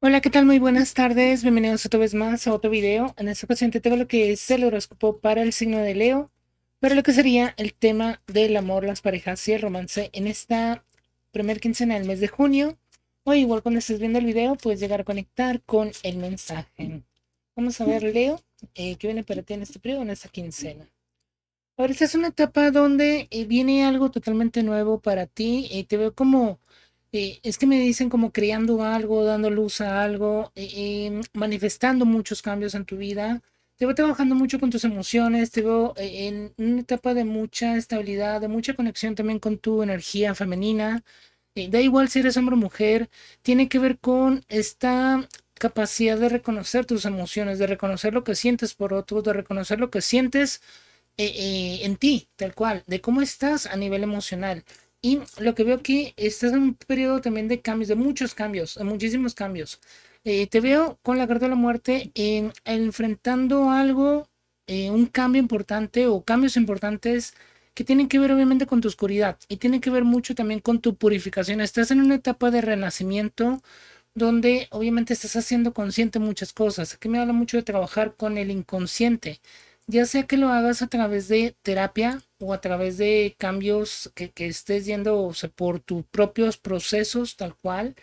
Hola, ¿qué tal? Muy buenas tardes. Bienvenidos otra vez más a otro video. En esta ocasión te tengo lo que es el horóscopo para el signo de Leo, para lo que sería el tema del amor, las parejas y el romance en esta primer quincena del mes de junio. O igual cuando estés viendo el video, puedes llegar a conectar con el mensaje. Vamos a ver, Leo, eh, qué viene para ti en este periodo, en esta quincena. Ahora, esta es una etapa donde eh, viene algo totalmente nuevo para ti. y eh, te veo como eh, es que me dicen como creando algo, dando luz a algo, eh, eh, manifestando muchos cambios en tu vida. Te voy trabajando mucho con tus emociones, te veo en una etapa de mucha estabilidad, de mucha conexión también con tu energía femenina. da igual si eres hombre o mujer, tiene que ver con esta capacidad de reconocer tus emociones, de reconocer lo que sientes por otros, de reconocer lo que sientes en ti, tal cual, de cómo estás a nivel emocional. Y lo que veo aquí, estás en un periodo también de cambios, de muchos cambios, de muchísimos cambios. Eh, te veo con la carta de la muerte enfrentando algo, eh, un cambio importante o cambios importantes que tienen que ver obviamente con tu oscuridad y tienen que ver mucho también con tu purificación. Estás en una etapa de renacimiento donde obviamente estás haciendo consciente muchas cosas. Aquí me habla mucho de trabajar con el inconsciente, ya sea que lo hagas a través de terapia, o a través de cambios que, que estés sea por tus propios procesos tal cual,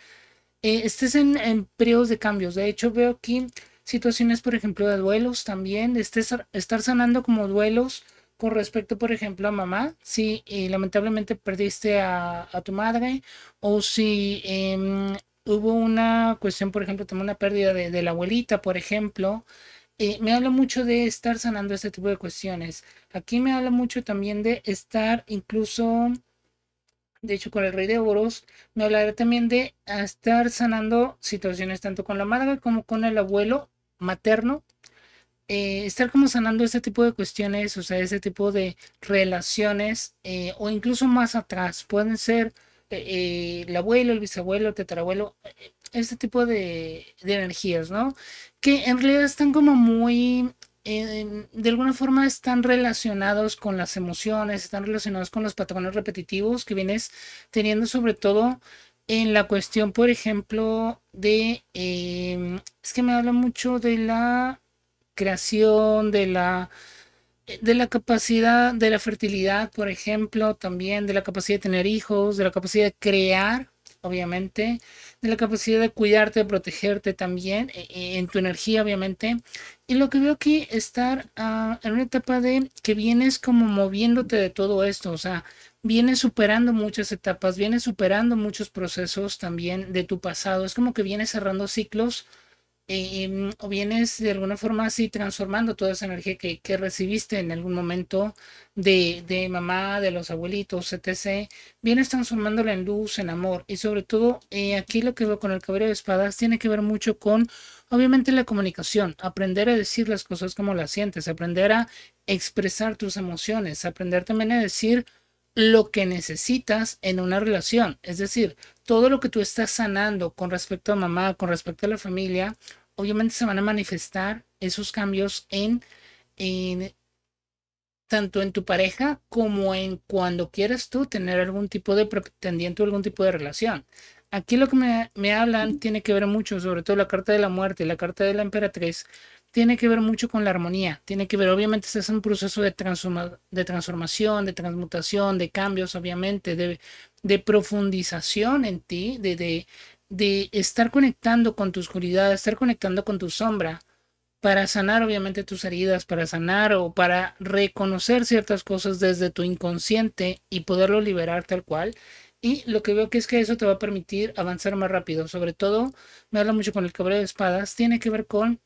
eh, estés en, periodos de cambios. De hecho, veo aquí situaciones, por ejemplo, de duelos también, estés, estar sanando como duelos con respecto, por ejemplo, a mamá, si eh, lamentablemente perdiste a, tu madre o si em, hubo una cuestión, por ejemplo, también una pérdida de la abuelita, por ejemplo. Eh, me habla mucho de estar sanando este tipo de cuestiones. Aquí me habla mucho también de estar incluso, de hecho con el rey de oros, me hablaré también de estar sanando situaciones tanto con la madre como con el abuelo materno. Eh, estar como sanando este tipo de cuestiones, o sea, este tipo de relaciones, eh, o incluso más atrás, pueden ser eh, el abuelo, el bisabuelo, el tetrabuelo, este eh, tipo de, energías, ¿no? Que en realidad están como muy, em, de alguna forma están relacionados con las emociones, están relacionados con los patrones repetitivos que vienes teniendo sobre todo en la cuestión, por ejemplo, de, em, es que me habla mucho de la creación, de la de la capacidad de la fertilidad, por ejemplo, también de la capacidad de tener hijos, de la capacidad de crear, obviamente, de la capacidad de cuidarte, de protegerte también, e, e, en tu energía, obviamente. Y lo que veo aquí, estar ah, en una etapa de que vienes como moviéndote de todo esto, o sea, vienes superando muchas etapas, vienes superando muchos procesos también de tu pasado, es como que vienes cerrando ciclos eh, em, o vienes de alguna forma así transformando toda esa energía que, recibiste en algún momento de, mamá, de los abuelitos, etc. Vienes transformándola en luz, en amor. Y sobre todo, eh, aquí lo que veo con el caballero de espadas tiene que ver mucho con, obviamente, la comunicación, aprender a decir las cosas como las sientes, aprender a expresar tus emociones, aprender también a decir lo que necesitas en una relación. Es decir, todo lo que tú estás sanando con respecto a mamá, con respecto a la familia, obviamente se van a manifestar esos cambios en, en tanto en tu pareja como en cuando quieras tú tener algún tipo de pretendiente o algún tipo de relación. Aquí lo que me, me hablan tiene que ver mucho, sobre todo la carta de la muerte y la carta de la emperatriz, tiene que ver mucho con la armonía, tiene que ver, obviamente es un proceso de, de transformación, de transmutación, de cambios, obviamente, de, profundización en ti, de, estar conectando con tu oscuridad, estar conectando con tu sombra, para sanar obviamente tus heridas, para sanar o para reconocer ciertas cosas desde tu inconsciente y poderlo liberar tal cual. Y lo que veo que es que eso te va a permitir avanzar más rápido. Sobre todo, me habla mucho con el cabrero de espadas, tiene que ver con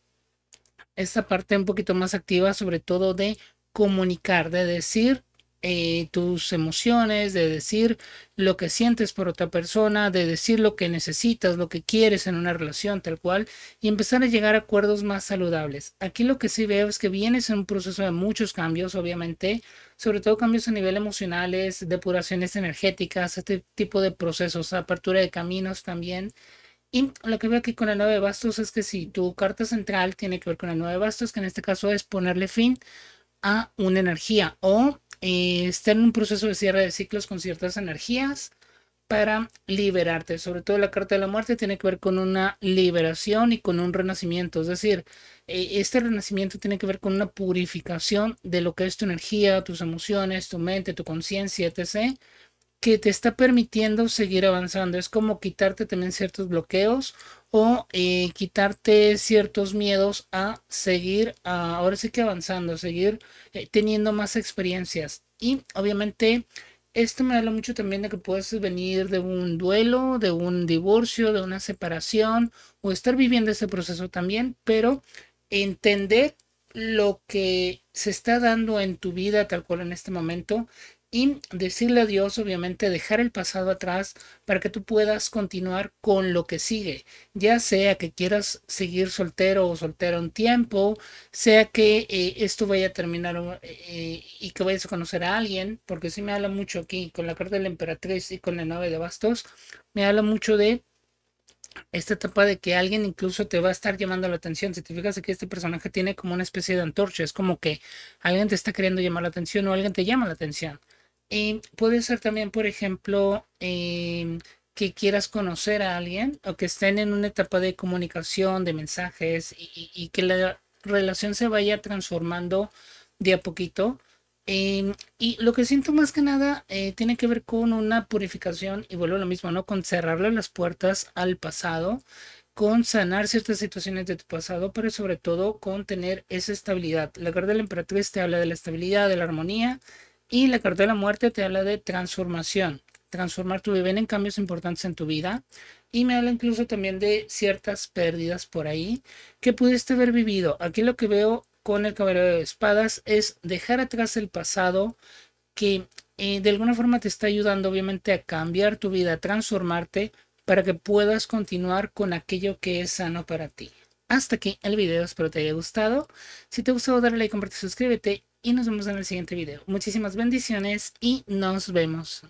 esta parte un poquito más activa, sobre todo de comunicar, de decir eh, tus emociones, de decir lo que sientes por otra persona, de decir lo que necesitas, lo que quieres en una relación tal cual, y empezar a llegar a acuerdos más saludables. Aquí lo que sí veo es que vienes en un proceso de muchos cambios, obviamente, sobre todo cambios a nivel emocionales, depuraciones energéticas, este tipo de procesos, apertura de caminos también. Y lo que veo aquí con la 9 de bastos es que si tu carta central tiene que ver con la nueva de bastos, que en este caso es ponerle fin a una energía o eh, estar en un proceso de cierre de ciclos con ciertas energías para liberarte. Sobre todo la carta de la muerte tiene que ver con una liberación y con un renacimiento. Es decir, eh, este renacimiento tiene que ver con una purificación de lo que es tu energía, tus emociones, tu mente, tu conciencia, etc que te está permitiendo seguir avanzando. Es como quitarte también ciertos bloqueos o eh, quitarte ciertos miedos a seguir, ahora sí que avanzando, seguir eh, teniendo más experiencias. Y obviamente esto me habla mucho también de que puedes venir de un duelo, de un divorcio, de una separación o estar viviendo ese proceso también, pero entender lo que se está dando en tu vida tal cual en este momento y decirle adiós, obviamente, dejar el pasado atrás para que tú puedas continuar con lo que sigue, ya sea que quieras seguir soltero o soltera un tiempo, sea que eh, esto vaya a terminar eh, y que vayas a conocer a alguien, porque si me habla mucho aquí con la carta de la emperatriz y con la nave de bastos, me habla mucho de esta etapa de que alguien incluso te va a estar llamando la atención. Si te fijas aquí, este personaje tiene como una especie de antorcha, es como que alguien te está queriendo llamar la atención o alguien te llama la atención. Em, puede ser también, por ejemplo, em, que quieras conocer a alguien o que estén en una etapa de comunicación, de mensajes y, que la relación se vaya transformando de a poquito. Em, y lo que siento más que nada eh, tiene que ver con una purificación, y vuelvo a lo mismo, ¿no? Con cerrarle las puertas al pasado, con sanar ciertas situaciones de tu pasado, pero sobre todo con tener esa estabilidad. La carta del la emperatriz te habla de la estabilidad, de la armonía y la carta de la muerte te habla de transformación, transformar tu vida, en cambios importantes en tu vida. Y me habla incluso también de ciertas pérdidas por ahí que pudiste haber vivido. Aquí lo que veo con el caballero de espadas es dejar atrás el pasado que eh, de alguna forma te está ayudando obviamente a cambiar tu vida, a transformarte para que puedas continuar con aquello que es sano para ti. Hasta aquí el video, espero te haya gustado. Si te gustó, dale like, comparte, suscríbete y nos vemos en el siguiente video. Muchísimas bendiciones y nos vemos.